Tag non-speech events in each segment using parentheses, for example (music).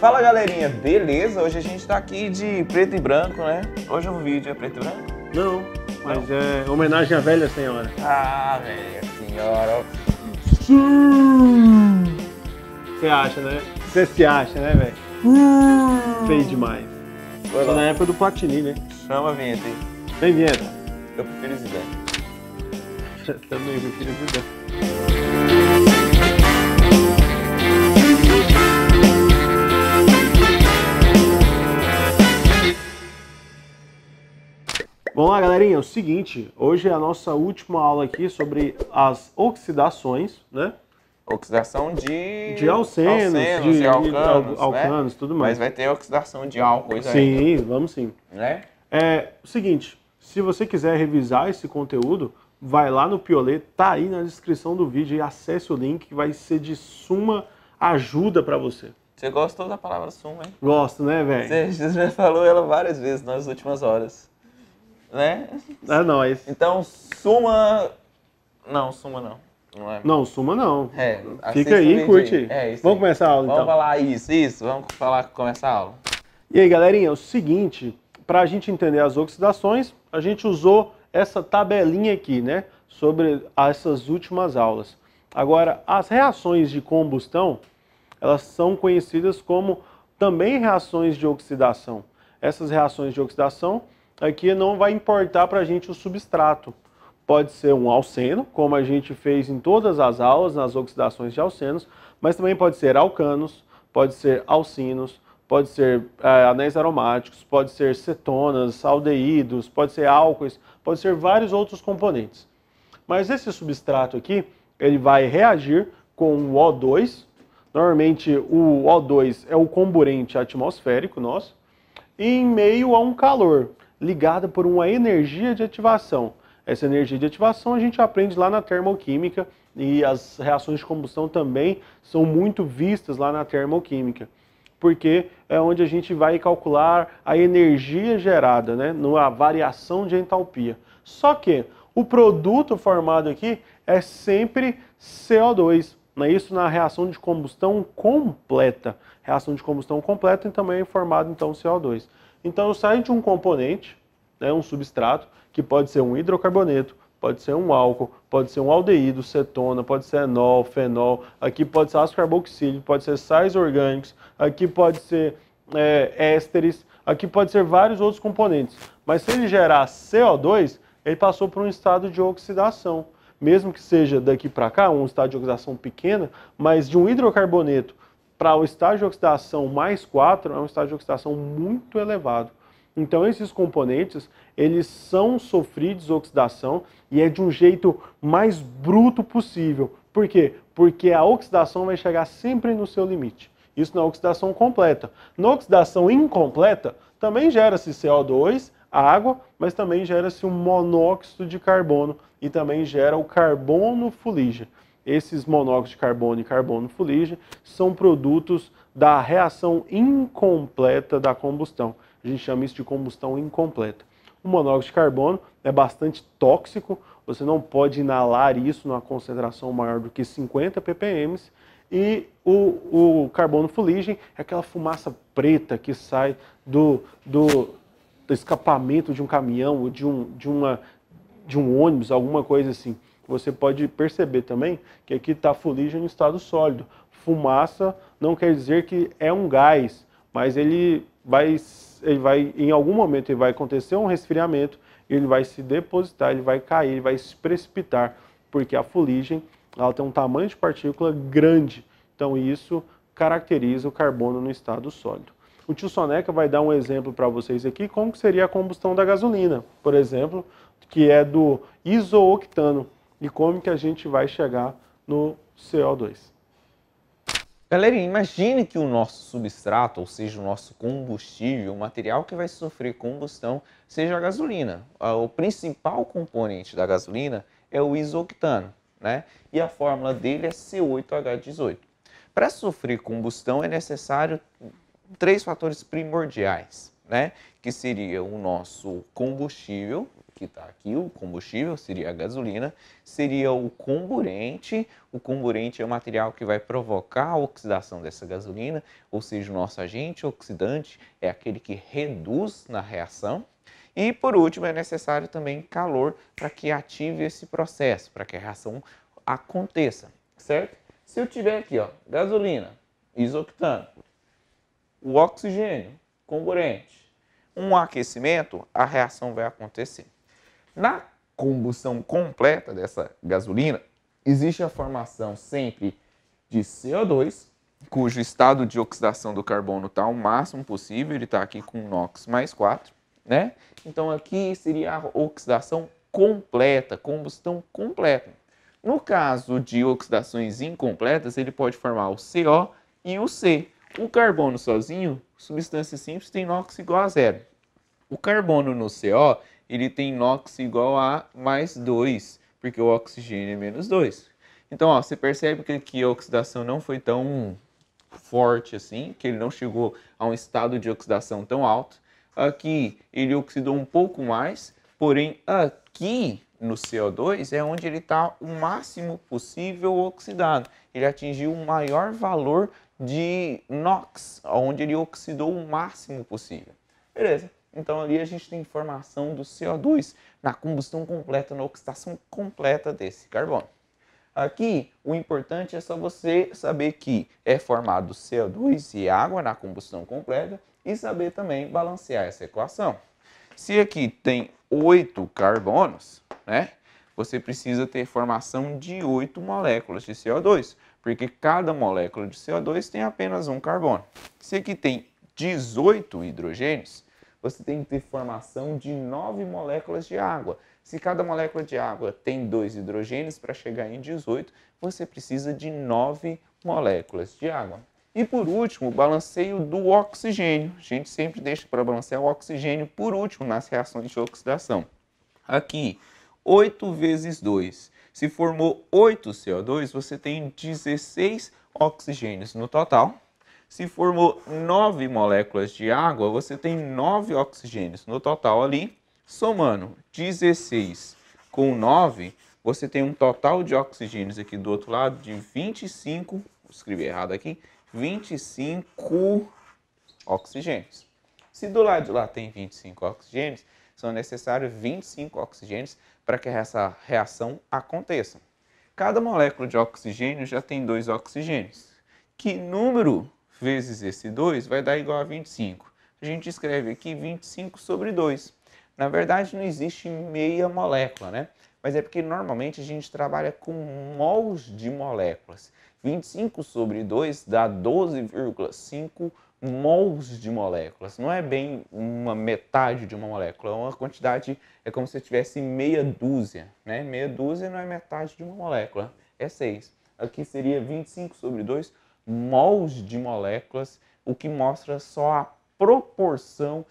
Fala galerinha, beleza? Hoje a gente tá aqui de preto e branco, né? Hoje o vídeo é preto e branco? Não, mas Não. é homenagem à velha senhora. Ah, velha senhora. Você acha, né? Você se acha, né, velho? Feio demais. Foi na época do Platini, né? Chama a vinheta aí. Vem vinheta. Eu prefiro Zidane. (laughs) Também prefiro Zidane. Vamos lá, galerinha. É o seguinte, hoje é a nossa última aula aqui sobre as oxidações, né? Oxidação de... De alcenos, alcenos de, alcanos, de né? alcanos, né? tudo mais. Mas vai ter oxidação de álcoois aí. Sim, vamos sim. Né? É o seguinte, se você quiser revisar esse conteúdo, vai lá no Piolê, tá aí na descrição do vídeo e acesse o link que vai ser de suma ajuda para você. Você gostou da palavra suma, hein? Gosto, né, velho? Você já falou ela várias vezes nas últimas horas né? É nóis. Então, suma. Não, suma não. Não, é. não suma não. É, Fica aí, curte É, isso vamos aí. começar a aula vamos então. Vamos falar isso, isso. Vamos falar, começar a aula. E aí, galerinha, é o seguinte, para a gente entender as oxidações, a gente usou essa tabelinha aqui, né? Sobre essas últimas aulas. Agora, as reações de combustão, elas são conhecidas como também reações de oxidação. Essas reações de oxidação aqui não vai importar para a gente o substrato. Pode ser um alceno, como a gente fez em todas as aulas, nas oxidações de alcenos, mas também pode ser alcanos, pode ser alcinos, pode ser é, anéis aromáticos, pode ser cetonas, aldeídos, pode ser álcoois, pode ser vários outros componentes. Mas esse substrato aqui, ele vai reagir com o O2. Normalmente o O2 é o comburente atmosférico nosso, em meio a um calor ligada por uma energia de ativação. Essa energia de ativação a gente aprende lá na termoquímica e as reações de combustão também são muito vistas lá na termoquímica, porque é onde a gente vai calcular a energia gerada, né, na variação de entalpia. Só que o produto formado aqui é sempre CO2, né? isso na reação de combustão completa. Reação de combustão completa e também é formado então CO2. Então eu saio de um componente, né, um substrato, que pode ser um hidrocarboneto, pode ser um álcool, pode ser um aldeído, cetona, pode ser enol, fenol, aqui pode ser ácido carboxílico, pode ser sais orgânicos, aqui pode ser é, ésteres, aqui pode ser vários outros componentes. Mas se ele gerar CO2, ele passou por um estado de oxidação. Mesmo que seja daqui para cá, um estado de oxidação pequena, mas de um hidrocarboneto para o estágio de oxidação mais 4 é um estágio de oxidação muito elevado. Então esses componentes, eles são sofridos oxidação e é de um jeito mais bruto possível. Por quê? Porque a oxidação vai chegar sempre no seu limite. Isso na oxidação completa. Na oxidação incompleta, também gera-se CO2, água, mas também gera-se o um monóxido de carbono e também gera o carbono fuligem. Esses monóxidos de carbono e carbono fuligem são produtos da reação incompleta da combustão. A gente chama isso de combustão incompleta. O monóxido de carbono é bastante tóxico, você não pode inalar isso numa concentração maior do que 50 ppm. E o, o carbono fuligem é aquela fumaça preta que sai do, do, do escapamento de um caminhão ou de um, de, uma, de um ônibus, alguma coisa assim. Você pode perceber também que aqui está fuligem em estado sólido. Fumaça não quer dizer que é um gás, mas ele vai, ele vai em algum momento ele vai acontecer um resfriamento, ele vai se depositar, ele vai cair, ele vai se precipitar, porque a fuligem ela tem um tamanho de partícula grande. Então isso caracteriza o carbono no estado sólido. O tio Soneca vai dar um exemplo para vocês aqui, como que seria a combustão da gasolina, por exemplo, que é do isooctano e como que a gente vai chegar no CO2. Galerinha, imagine que o nosso substrato, ou seja, o nosso combustível, o material que vai sofrer combustão, seja a gasolina. Ah, o principal componente da gasolina é o isoctano, né? E a fórmula dele é C8H18. Para sofrer combustão é necessário três fatores primordiais, né? Que seria o nosso combustível, que está aqui, o combustível seria a gasolina, seria o comburente. O comburente é o material que vai provocar a oxidação dessa gasolina, ou seja, o nosso agente oxidante é aquele que reduz na reação. E por último, é necessário também calor para que ative esse processo, para que a reação aconteça, certo? Se eu tiver aqui, ó, gasolina, isoctano, o oxigênio, comburente, um aquecimento, a reação vai acontecer. Na combustão completa dessa gasolina, existe a formação sempre de CO2, cujo estado de oxidação do carbono está o máximo possível, ele está aqui com NOx mais 4, né? Então aqui seria a oxidação completa, combustão completa. No caso de oxidações incompletas, ele pode formar o CO e o C. O carbono sozinho, substância simples, tem NOx igual a zero. O carbono no CO, ele tem NOx igual a mais 2, porque o oxigênio é menos 2. Então, ó, você percebe que aqui a oxidação não foi tão forte assim, que ele não chegou a um estado de oxidação tão alto. Aqui ele oxidou um pouco mais, porém aqui no CO2 é onde ele está o máximo possível oxidado. Ele atingiu o maior valor de NOx, onde ele oxidou o máximo possível. Beleza. Então ali a gente tem informação do CO2 na combustão completa, na oxidação completa desse carbono. Aqui, o importante é só você saber que é formado CO2 e água na combustão completa e saber também balancear essa equação. Se aqui tem 8 carbonos, né, você precisa ter formação de 8 moléculas de CO2, porque cada molécula de CO2 tem apenas um carbono. Se aqui tem 18 hidrogênios, você tem que ter formação de nove moléculas de água. Se cada molécula de água tem dois hidrogênios para chegar em 18, você precisa de nove moléculas de água. E por último, o balanceio do oxigênio. A gente sempre deixa para balancear o oxigênio por último nas reações de oxidação. Aqui, 8 vezes 2. Se formou 8 CO2, você tem 16 oxigênios no total. Se formou nove moléculas de água, você tem nove oxigênios no total ali. Somando 16 com 9, você tem um total de oxigênios aqui do outro lado de 25, escrevi errado aqui, 25 oxigênios. Se do lado de lá tem 25 oxigênios, são necessários 25 oxigênios para que essa reação aconteça. Cada molécula de oxigênio já tem dois oxigênios. Que número vezes esse 2 vai dar igual a 25. A gente escreve aqui 25 sobre 2. Na verdade, não existe meia molécula, né? Mas é porque normalmente a gente trabalha com mols de moléculas. 25 sobre 2 dá 12,5 mols de moléculas. Não é bem uma metade de uma molécula, é uma quantidade, é como se tivesse meia dúzia, né? Meia dúzia não é metade de uma molécula, é 6. Aqui seria 25 sobre 2 mols de moléculas, o que mostra só a proporção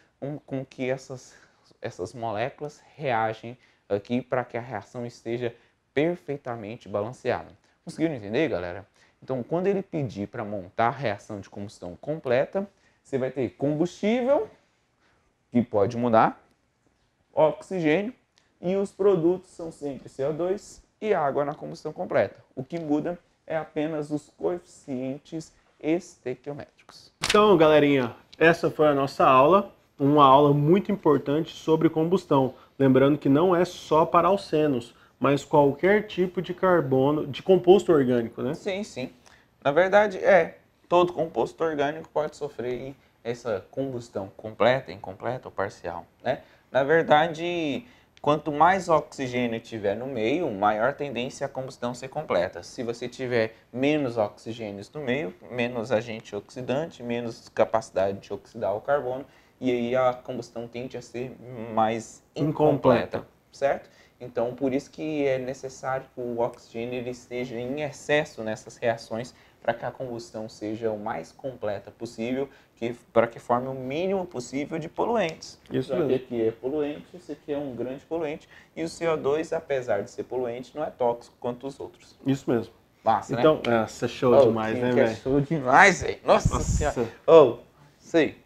com que essas, essas moléculas reagem aqui para que a reação esteja perfeitamente balanceada. Conseguiram entender, galera? Então, quando ele pedir para montar a reação de combustão completa, você vai ter combustível, que pode mudar, oxigênio, e os produtos são sempre CO2 e água na combustão completa. O que muda é apenas os coeficientes estequiométricos. Então, galerinha, essa foi a nossa aula, uma aula muito importante sobre combustão. Lembrando que não é só para alcenos, mas qualquer tipo de carbono, de composto orgânico, né? Sim, sim. Na verdade, é. Todo composto orgânico pode sofrer essa combustão completa, incompleta ou parcial, né? Na verdade, Quanto mais oxigênio tiver no meio, maior tendência a combustão ser completa. Se você tiver menos oxigênios no meio, menos agente oxidante, menos capacidade de oxidar o carbono, e aí a combustão tende a ser mais incompleta, incompleta. certo? Então, por isso que é necessário que o oxigênio ele esteja em excesso nessas reações para que a combustão seja o mais completa possível, que, para que forme o mínimo possível de poluentes. Isso Já então, aqui é poluente, esse aqui é um grande poluente, e o CO2, apesar de ser poluente, não é tóxico quanto os outros. Isso mesmo. Massa, então, né? Então, é, show, oh, demais, né, é show demais, velho? Show demais, velho. Nossa, Nossa. senhora. Oh, sei.